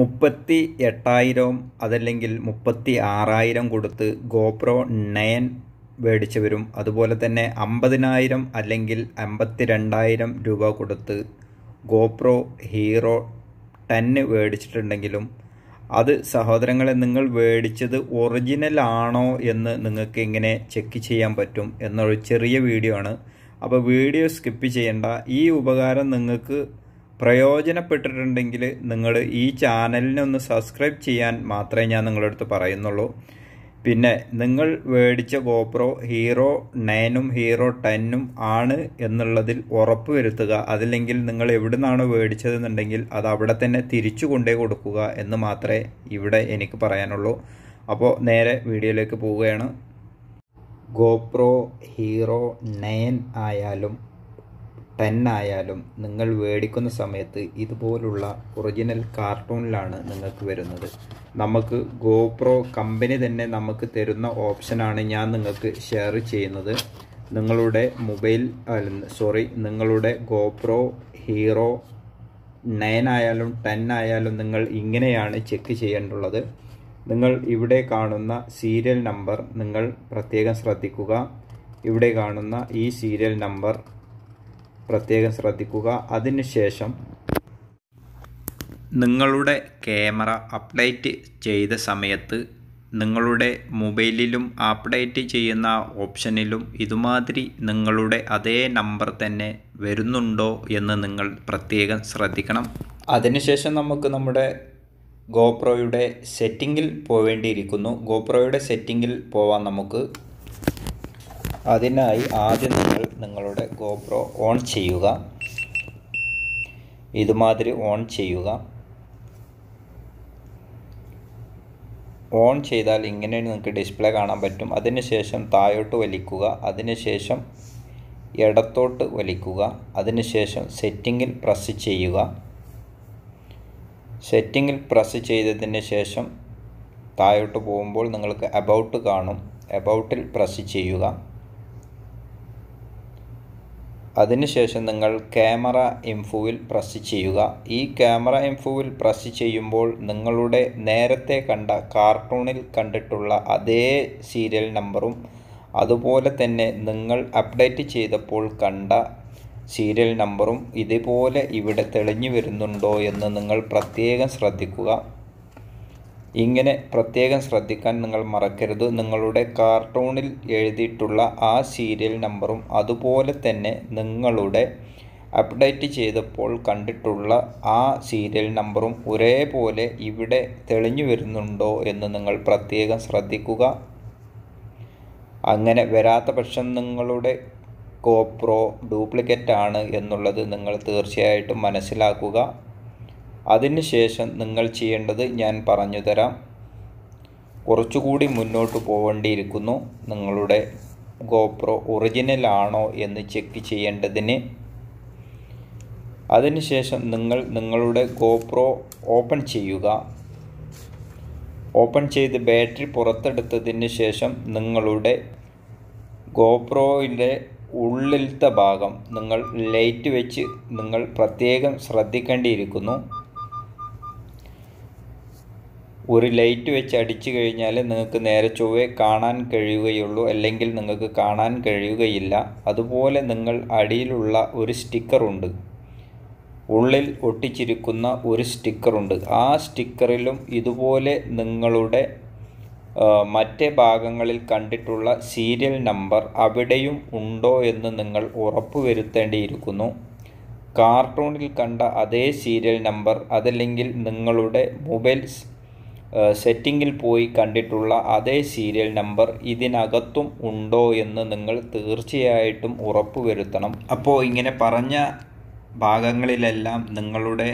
മുപ്പത്തി എട്ടായിരവും അതല്ലെങ്കിൽ മുപ്പത്തി ആറായിരം കൊടുത്ത് ഗോപ്രോ നയൻ മേടിച്ചവരും അതുപോലെ തന്നെ അമ്പതിനായിരം അല്ലെങ്കിൽ അമ്പത്തി രണ്ടായിരം രൂപ കൊടുത്ത് ഗോപ്രോ ഹീറോ ടെന് മേടിച്ചിട്ടുണ്ടെങ്കിലും അത് സഹോദരങ്ങളെ നിങ്ങൾ മേടിച്ചത് ഒറിജിനൽ ആണോ എന്ന് നിങ്ങൾക്ക് എങ്ങനെ ചെക്ക് ചെയ്യാൻ പറ്റും എന്നൊരു ചെറിയ വീഡിയോ ആണ് അപ്പോൾ വീഡിയോ സ്കിപ്പ് ചെയ്യേണ്ട ഈ ഉപകാരം നിങ്ങൾക്ക് പ്രയോജനപ്പെട്ടിട്ടുണ്ടെങ്കിൽ നിങ്ങൾ ഈ ചാനലിനെ ഒന്ന് സബ്സ്ക്രൈബ് ചെയ്യാൻ മാത്രമേ ഞാൻ നിങ്ങളുടെ അടുത്ത് പറയുന്നുള്ളൂ പിന്നെ നിങ്ങൾ മേടിച്ച ഗോപ്രോ ഹീറോ നയനും ഹീറോ ടെന്നും ആണ് എന്നുള്ളതിൽ ഉറപ്പ് വരുത്തുക അതില്ലെങ്കിൽ നിങ്ങൾ എവിടെ നിന്നാണോ മേടിച്ചതെന്നുണ്ടെങ്കിൽ അത് അവിടെ തന്നെ തിരിച്ചു കൊണ്ടേ കൊടുക്കുക എന്ന് മാത്രമേ ഇവിടെ എനിക്ക് പറയാനുള്ളൂ അപ്പോൾ നേരെ വീഡിയോയിലേക്ക് പോവുകയാണ് ഗോപ്രോ ഹീറോ നയൻ ആയാലും ടെൻ ആയാലും നിങ്ങൾ മേടിക്കുന്ന സമയത്ത് ഇതുപോലുള്ള ഒറിജിനൽ കാർട്ടൂണിലാണ് നിങ്ങൾക്ക് വരുന്നത് നമുക്ക് ഗോപ്രോ കമ്പനി തന്നെ നമുക്ക് തരുന്ന ഓപ്ഷനാണ് ഞാൻ നിങ്ങൾക്ക് ഷെയർ ചെയ്യുന്നത് നിങ്ങളുടെ മൊബൈൽ സോറി നിങ്ങളുടെ ഗോപ്രോ ഹീറോ നയൻ ആയാലും ടെൻ ആയാലും നിങ്ങൾ ഇങ്ങനെയാണ് ചെക്ക് ചെയ്യേണ്ടുള്ളത് നിങ്ങൾ ഇവിടെ കാണുന്ന സീരിയൽ നമ്പർ നിങ്ങൾ പ്രത്യേകം ശ്രദ്ധിക്കുക ഇവിടെ കാണുന്ന ഈ സീരിയൽ നമ്പർ പ്രത്യേകം ശ്രദ്ധിക്കുക അതിനുശേഷം നിങ്ങളുടെ ക്യാമറ അപ്ഡേറ്റ് ചെയ്ത സമയത്ത് നിങ്ങളുടെ മൊബൈലിലും അപ്ഡേറ്റ് ചെയ്യുന്ന ഓപ്ഷനിലും ഇതുമാതിരി നിങ്ങളുടെ അതേ നമ്പർ തന്നെ വരുന്നുണ്ടോ എന്ന് നിങ്ങൾ പ്രത്യേകം ശ്രദ്ധിക്കണം അതിനുശേഷം നമുക്ക് നമ്മുടെ ഗോപ്രോയുടെ സെറ്റിങ്ങിൽ പോവേണ്ടിയിരിക്കുന്നു ഗോപ്രോയുടെ സെറ്റിങ്ങിൽ പോവാൻ നമുക്ക് അതിനായി ആദ്യം നിങ്ങൾ നിങ്ങളുടെ ഗോപ്രോ ഓൺ ചെയ്യുക ഇതുമാതിരി ഓൺ ചെയ്യുക ഓൺ ചെയ്താൽ ഇങ്ങനെ നിങ്ങൾക്ക് ഡിസ്പ്ലേ കാണാൻ പറ്റും അതിനുശേഷം താഴോട്ട് വലിക്കുക അതിനുശേഷം ഇടത്തോട്ട് വലിക്കുക അതിനുശേഷം സെറ്റിങ്ങിൽ പ്രസ് ചെയ്യുക സെറ്റിങ്ങിൽ പ്രസ് ചെയ്തതിന് ശേഷം താഴോട്ട് പോകുമ്പോൾ നിങ്ങൾക്ക് അബൌട്ട് കാണും അബൌട്ടിൽ പ്രസ് ചെയ്യുക അതിനുശേഷം നിങ്ങൾ ക്യാമറ ഇൻഫോയിൽ പ്രസ് ചെയ്യുക ഈ ക്യാമറ ഇൻഫോയിൽ പ്രസ് ചെയ്യുമ്പോൾ നിങ്ങളുടെ നേരത്തെ കണ്ട കാർട്ടൂണിൽ കണ്ടിട്ടുള്ള അതേ സീരിയൽ നമ്പറും അതുപോലെ തന്നെ നിങ്ങൾ അപ്ഡേറ്റ് ചെയ്തപ്പോൾ കണ്ട സീരിയൽ നമ്പറും ഇതുപോലെ ഇവിടെ തെളിഞ്ഞു വരുന്നുണ്ടോ എന്ന് നിങ്ങൾ പ്രത്യേകം ശ്രദ്ധിക്കുക ഇങ്ങനെ പ്രത്യേകം ശ്രദ്ധിക്കാൻ നിങ്ങൾ മറക്കരുത് നിങ്ങളുടെ കാർട്ടൂണിൽ എഴുതിയിട്ടുള്ള ആ സീരിയൽ നമ്പറും അതുപോലെ തന്നെ നിങ്ങളുടെ അപ്ഡേറ്റ് ചെയ്തപ്പോൾ കണ്ടിട്ടുള്ള ആ സീരിയൽ നമ്പറും ഒരേപോലെ ഇവിടെ തെളിഞ്ഞു വരുന്നുണ്ടോ എന്ന് നിങ്ങൾ പ്രത്യേകം ശ്രദ്ധിക്കുക അങ്ങനെ വരാത്ത പക്ഷം നിങ്ങളുടെ കോപ്രോ ഡ്യൂപ്ലിക്കേറ്റ് ആണ് എന്നുള്ളത് നിങ്ങൾ തീർച്ചയായിട്ടും മനസ്സിലാക്കുക അതിനുശേഷം നിങ്ങൾ ചെയ്യേണ്ടത് ഞാൻ പറഞ്ഞു തരാം കുറച്ചുകൂടി മുന്നോട്ട് പോകേണ്ടിയിരിക്കുന്നു നിങ്ങളുടെ ഗോപ്രോ ഒറിജിനൽ ആണോ എന്ന് ചെക്ക് ചെയ്യേണ്ടതിന് അതിനുശേഷം നിങ്ങൾ നിങ്ങളുടെ ഗോപ്രോ ഓപ്പൺ ചെയ്യുക ഓപ്പൺ ചെയ്ത് ബാറ്ററി പുറത്തെടുത്തതിന് ശേഷം നിങ്ങളുടെ ഗോപ്രോയിൻ്റെ ഉള്ളിലത്തെ ഭാഗം നിങ്ങൾ ലൈറ്റ് വെച്ച് നിങ്ങൾ പ്രത്യേകം ശ്രദ്ധിക്കേണ്ടിയിരിക്കുന്നു ഒരു ലൈറ്റ് വെച്ച് അടിച്ചു കഴിഞ്ഞാൽ നിങ്ങൾക്ക് നേരെ ചൊവ്വേ കാണാൻ കഴിയുകയുള്ളൂ അല്ലെങ്കിൽ നിങ്ങൾക്ക് കാണാൻ കഴിയുകയില്ല അതുപോലെ നിങ്ങൾ അടിയിലുള്ള ഒരു സ്റ്റിക്കറുണ്ട് ഉള്ളിൽ ഒട്ടിച്ചിരിക്കുന്ന ഒരു സ്റ്റിക്കറുണ്ട് ആ സ്റ്റിക്കറിലും ഇതുപോലെ നിങ്ങളുടെ മറ്റേ ഭാഗങ്ങളിൽ കണ്ടിട്ടുള്ള സീരിയൽ നമ്പർ അവിടെയും ഉണ്ടോ എന്ന് നിങ്ങൾ ഉറപ്പുവരുത്തേണ്ടിയിരിക്കുന്നു കാർട്ടൂണിൽ കണ്ട അതേ സീരിയൽ നമ്പർ അതല്ലെങ്കിൽ നിങ്ങളുടെ മൊബൈൽ സെറ്റിങ്ങിൽ പോയി കണ്ടിട്ടുള്ള അതേ സീരിയൽ നമ്പർ ഇതിനകത്തും ഉണ്ടോ എന്ന് നിങ്ങൾ തീർച്ചയായിട്ടും ഉറപ്പുവരുത്തണം അപ്പോൾ ഇങ്ങനെ പറഞ്ഞ ഭാഗങ്ങളിലെല്ലാം നിങ്ങളുടെ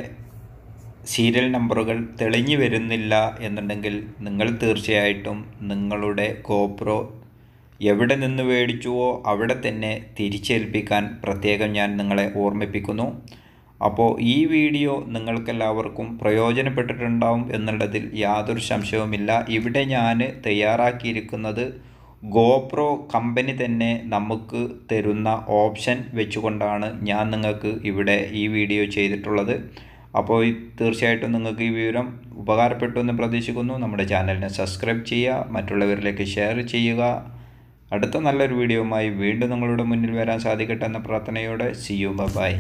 സീരിയൽ നമ്പറുകൾ തെളിഞ്ഞു വരുന്നില്ല എന്നുണ്ടെങ്കിൽ നിങ്ങൾ തീർച്ചയായിട്ടും നിങ്ങളുടെ കോപ്രോ എവിടെ നിന്ന് മേടിച്ചുവോ അവിടെ തന്നെ തിരിച്ചേൽപ്പിക്കാൻ പ്രത്യേകം ഞാൻ നിങ്ങളെ ഓർമ്മിപ്പിക്കുന്നു അപ്പോൾ ഈ വീഡിയോ നിങ്ങൾക്കെല്ലാവർക്കും പ്രയോജനപ്പെട്ടിട്ടുണ്ടാവും എന്നുള്ളതിൽ യാതൊരു സംശയവുമില്ല ഇവിടെ ഞാൻ തയ്യാറാക്കിയിരിക്കുന്നത് ഗോപ്രോ കമ്പനി തന്നെ നമുക്ക് തരുന്ന ഓപ്ഷൻ വെച്ചുകൊണ്ടാണ് ഞാൻ നിങ്ങൾക്ക് ഇവിടെ ഈ വീഡിയോ ചെയ്തിട്ടുള്ളത് അപ്പോൾ തീർച്ചയായിട്ടും നിങ്ങൾക്ക് ഈ വിവരം ഉപകാരപ്പെട്ടു എന്ന് പ്രതീക്ഷിക്കുന്നു നമ്മുടെ ചാനലിനെ സബ്സ്ക്രൈബ് ചെയ്യുക മറ്റുള്ളവരിലേക്ക് ഷെയർ ചെയ്യുക അടുത്ത നല്ലൊരു വീഡിയോയുമായി വീണ്ടും നിങ്ങളുടെ മുന്നിൽ വരാൻ സാധിക്കട്ടെ എന്ന പ്രാർത്ഥനയോടെ സി യു ബൈ